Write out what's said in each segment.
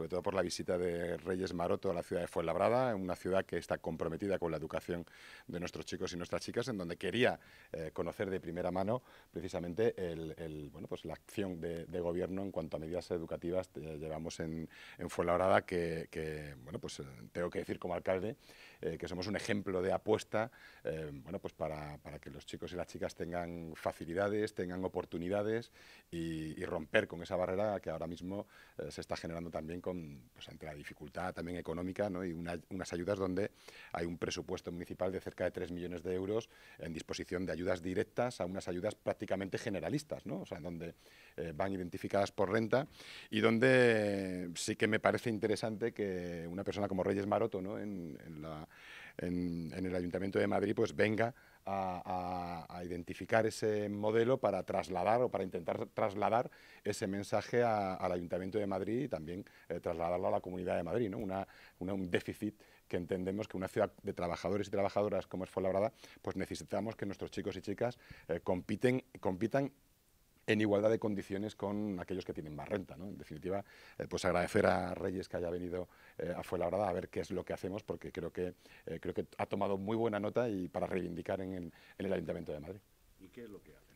sobre todo por la visita de Reyes Maroto a la ciudad de Fuenlabrada, una ciudad que está comprometida con la educación de nuestros chicos y nuestras chicas, en donde quería eh, conocer de primera mano precisamente el, bueno, pues la acción de, gobierno en cuanto a medidas educativas que eh, llevamos en, en Fuenlabrada, que, bueno, pues eh, tengo que decir como alcalde que somos un ejemplo de apuesta bueno, pues para, que los chicos y las chicas tengan facilidades, tengan oportunidades y, romper con esa barrera que ahora mismo se está generando también pues, ante la dificultad también económica y unas ayudas donde hay un presupuesto municipal de cerca de 3 millones de euros en disposición de ayudas directas a unas ayudas prácticamente generalistas, o sea, donde eh, van identificadas por renta y donde sí que me parece interesante que una persona como Reyes Maroto, ¿no? en la en, el Ayuntamiento de Madrid pues venga a, identificar ese modelo para trasladar o para intentar trasladar ese mensaje al Ayuntamiento de Madrid y también eh, trasladarlo a la Comunidad de Madrid, ¿no? Una, un déficit que entendemos que una ciudad de trabajadores y trabajadoras como es Fuenlabrada, pues necesitamos que nuestros chicos y chicas eh, compiten, compitan en igualdad de condiciones con aquellos que tienen más renta. ¿no? En definitiva, eh, pues agradecer a Reyes que haya venido a eh, a Fuenlabrada a ver qué es lo que hacemos, porque creo que, eh, creo que ha tomado muy buena nota y para reivindicar en, el Ayuntamiento de Madrid. ¿Y qué es lo que hacen?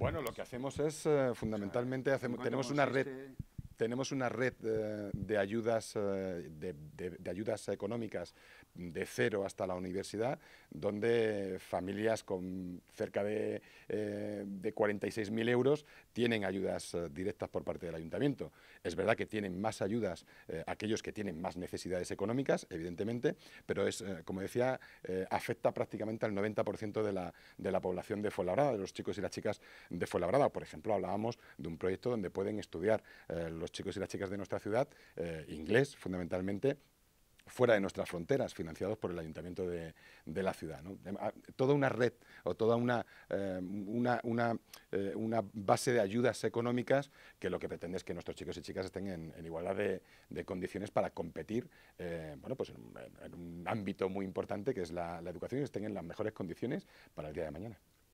bueno, lo que hacemos es, fundamentalmente, tenemos una este red tenemos una red eh, de, ayudas, eh, de, ayudas económicas de cero hasta la universidad, donde familias con cerca de, 46.000 eh, euros tienen ayudas directas por parte del ayuntamiento. Es verdad que tienen más ayudas aquellos que tienen más necesidades económicas, evidentemente, pero es, como decía, afecta prácticamente al 90% de la, población de Fuenlabrada, de los chicos y las chicas de Fuenlabrada. Por ejemplo, hablábamos de un proyecto donde pueden estudiar los chicos y las chicas de nuestra ciudad, eh, inglés fundamentalmente, fuera de nuestras fronteras, financiados por el ayuntamiento de, la ciudad. Em, ah, toda una red o toda una, eh, eh, una, base de ayudas económicas que lo que pretende es que nuestros chicos y chicas estén en, igualdad de, condiciones para competir bueno, pues en, un ámbito muy importante que es la, la educación y estén en las mejores condiciones para el día de mañana.